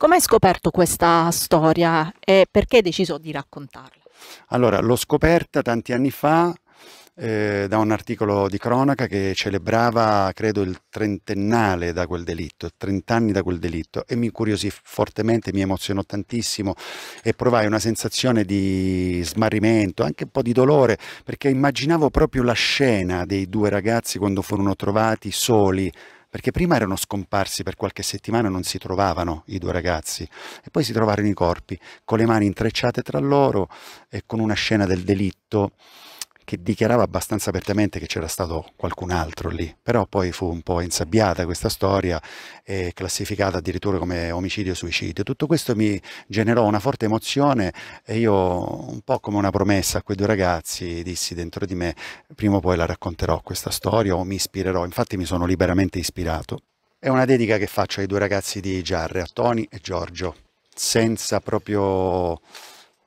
Come hai scoperto questa storia e perché hai deciso di raccontarla? Allora, l'ho scoperta tanti anni fa eh, da un articolo di cronaca che celebrava, credo, il trentennale da quel delitto, 30 anni da quel delitto e mi incuriosì fortemente, mi emozionò tantissimo e provai una sensazione di smarrimento, anche un po' di dolore, perché immaginavo proprio la scena dei due ragazzi quando furono trovati soli perché prima erano scomparsi per qualche settimana, non si trovavano i due ragazzi e poi si trovarono i corpi con le mani intrecciate tra loro e con una scena del delitto che dichiarava abbastanza apertamente che c'era stato qualcun altro lì, però poi fu un po' insabbiata questa storia e classificata addirittura come omicidio-suicidio. Tutto questo mi generò una forte emozione e io un po' come una promessa a quei due ragazzi dissi dentro di me prima o poi la racconterò questa storia o mi ispirerò, infatti mi sono liberamente ispirato. È una dedica che faccio ai due ragazzi di Giarre, a Tony e Giorgio, senza proprio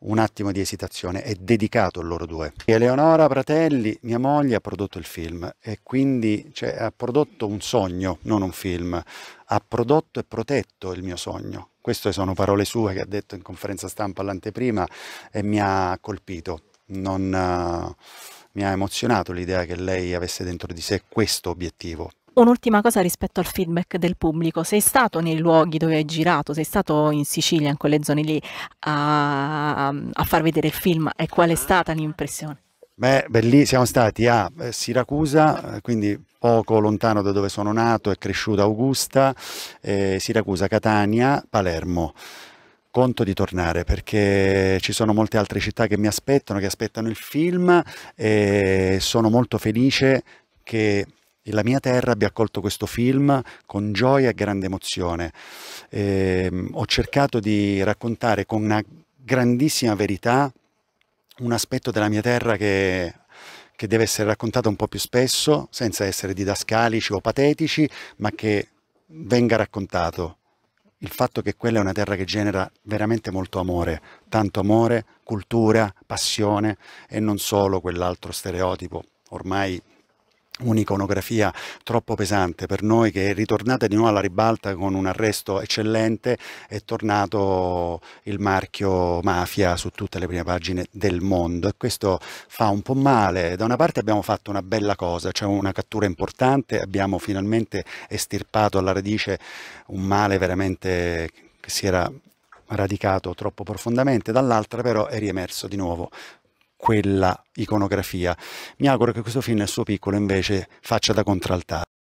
un attimo di esitazione, è dedicato a loro due. Eleonora Pratelli, mia moglie, ha prodotto il film e quindi cioè, ha prodotto un sogno, non un film, ha prodotto e protetto il mio sogno. Queste sono parole sue che ha detto in conferenza stampa all'anteprima e mi ha colpito. Non, uh, mi ha emozionato l'idea che lei avesse dentro di sé questo obiettivo, Un'ultima cosa rispetto al feedback del pubblico, sei stato nei luoghi dove hai girato, sei stato in Sicilia, in quelle zone lì, a, a far vedere il film e qual è stata l'impressione? Beh, beh, lì siamo stati a eh, Siracusa, eh, quindi poco lontano da dove sono nato e cresciuto Augusta, eh, Siracusa, Catania, Palermo conto di tornare perché ci sono molte altre città che mi aspettano, che aspettano il film e sono molto felice che la mia terra abbia accolto questo film con gioia e grande emozione. Eh, ho cercato di raccontare con una grandissima verità un aspetto della mia terra che, che deve essere raccontato un po' più spesso, senza essere didascalici o patetici, ma che venga raccontato. Il fatto che quella è una terra che genera veramente molto amore, tanto amore, cultura, passione e non solo quell'altro stereotipo ormai un'iconografia troppo pesante per noi che è ritornata di nuovo alla ribalta con un arresto eccellente è tornato il marchio mafia su tutte le prime pagine del mondo e questo fa un po' male da una parte abbiamo fatto una bella cosa cioè una cattura importante abbiamo finalmente estirpato alla radice un male veramente che si era radicato troppo profondamente dall'altra però è riemerso di nuovo quella iconografia. Mi auguro che questo film nel suo piccolo invece faccia da contraltare.